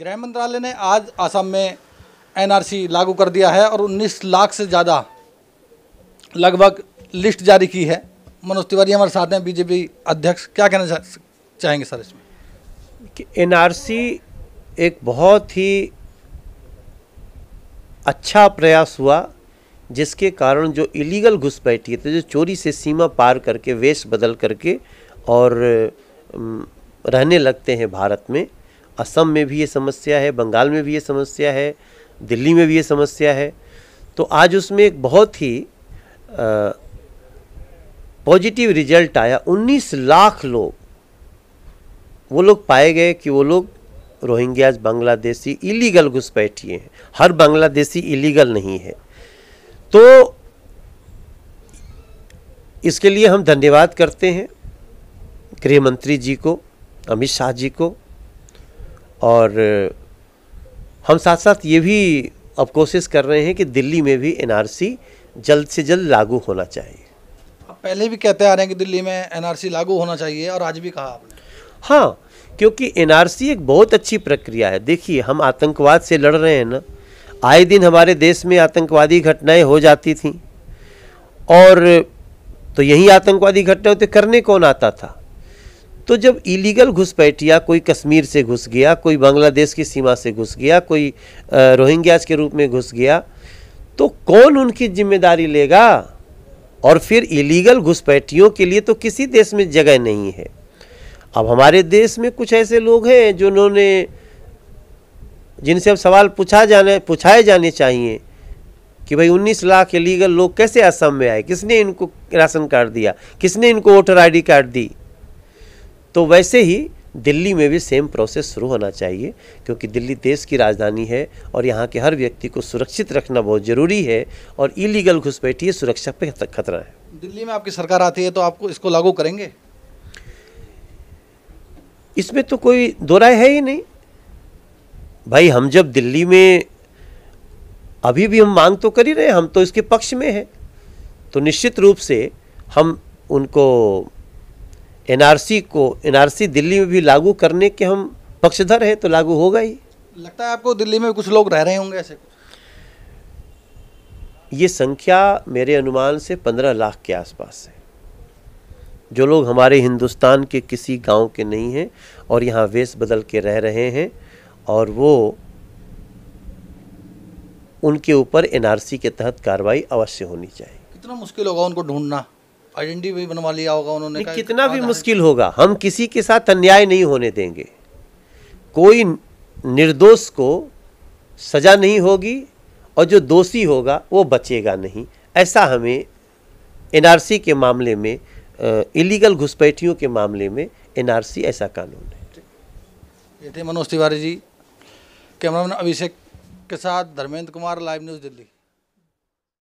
गृह मंत्रालय ने आज असम में एनआरसी लागू कर दिया है और 19 लाख से ज़्यादा लगभग लिस्ट जारी की है मनोज तिवारी हमारे साथ हैं बीजेपी अध्यक्ष क्या कहना चाहेंगे सर इसमें कि एनआरसी एक बहुत ही अच्छा प्रयास हुआ जिसके कारण जो इलीगल घुसपैठी थे तो जो चोरी से सीमा पार करके वेश बदल करके और रहने लगते हैं भारत में असम में भी ये समस्या है बंगाल में भी ये समस्या है दिल्ली में भी ये समस्या है तो आज उसमें एक बहुत ही पॉजिटिव रिजल्ट आया 19 लाख लोग वो लोग पाए गए कि वो लोग रोहिंग्याज बांग्लादेशी इलीगल घुसपैठिए हैं हर बांग्लादेशी इलीगल नहीं है तो इसके लिए हम धन्यवाद करते हैं गृह मंत्री जी को अमित शाह जी को और हम साथ साथ ये भी अब कोशिश कर रहे हैं कि दिल्ली में भी एनआरसी जल्द से जल्द लागू होना चाहिए आप पहले भी कहते आ रहे हैं कि दिल्ली में एनआरसी लागू होना चाहिए और आज भी कहा आपने हाँ क्योंकि एनआरसी एक बहुत अच्छी प्रक्रिया है देखिए हम आतंकवाद से लड़ रहे हैं ना आए दिन हमारे देश में आतंकवादी घटनाएं हो जाती थी और तो यही आतंकवादी घटनाएं होते तो करने कौन आता था तो जब इलीगल घुसपैठिया कोई कश्मीर से घुस गया कोई बांग्लादेश की सीमा से घुस गया कोई रोहिंग्याज के रूप में घुस गया तो कौन उनकी जिम्मेदारी लेगा और फिर इलीगल घुसपैठियों के लिए तो किसी देश में जगह नहीं है अब हमारे देश में कुछ ऐसे लोग हैं जिन्होंने जिनसे अब सवाल पूछा जाने पूछाए जाने चाहिए कि भाई 19 लाख इलीगल लोग कैसे असम में आए किसने इनको राशन कार्ड दिया किसने इनको वोटर आईडी कार्ड दी तो वैसे ही दिल्ली में भी सेम प्रोसेस शुरू होना चाहिए क्योंकि दिल्ली देश की राजधानी है और यहाँ के हर व्यक्ति को सुरक्षित रखना बहुत ज़रूरी है और इलीगल घुसपैठी सुरक्षा पे खतरा है दिल्ली में आपकी सरकार आती है तो आपको इसको लागू करेंगे इसमें तो कोई दो राय है ही नहीं भाई हम जब दिल्ली में अभी भी हम मांग तो कर ही रहे हम तो इसके पक्ष में हैं तो निश्चित रूप से हम उनको एनआरसी को एनआरसी दिल्ली में भी लागू करने के हम पक्षधर हैं तो लागू होगा ही लगता है आपको दिल्ली में कुछ लोग रह रहे होंगे ऐसे ये संख्या मेरे अनुमान से पंद्रह लाख के आसपास है जो लोग हमारे हिंदुस्तान के किसी गांव के नहीं हैं और यहाँ वेश बदल के रह रहे हैं और वो उनके ऊपर एनआरसी के तहत कार्रवाई अवश्य होनी चाहिए कितना मुश्किल होगा उनको ढूंढना आइडेंटिटी भी बनवा लिया होगा उन्होंने कितना भी मुश्किल होगा हम किसी के साथ अन्याय नहीं होने देंगे कोई निर्दोष को सजा नहीं होगी और जो दोषी होगा वो बचेगा नहीं ऐसा हमें एनआरसी के मामले में इलीगल घुसपैठियों के मामले में एनआरसी ऐसा कानून है ये थे मनोज तिवारी जी कैमरामैन अभिषेक के साथ धर्मेंद्र कुमार लाइव न्यूज़ दिल्ली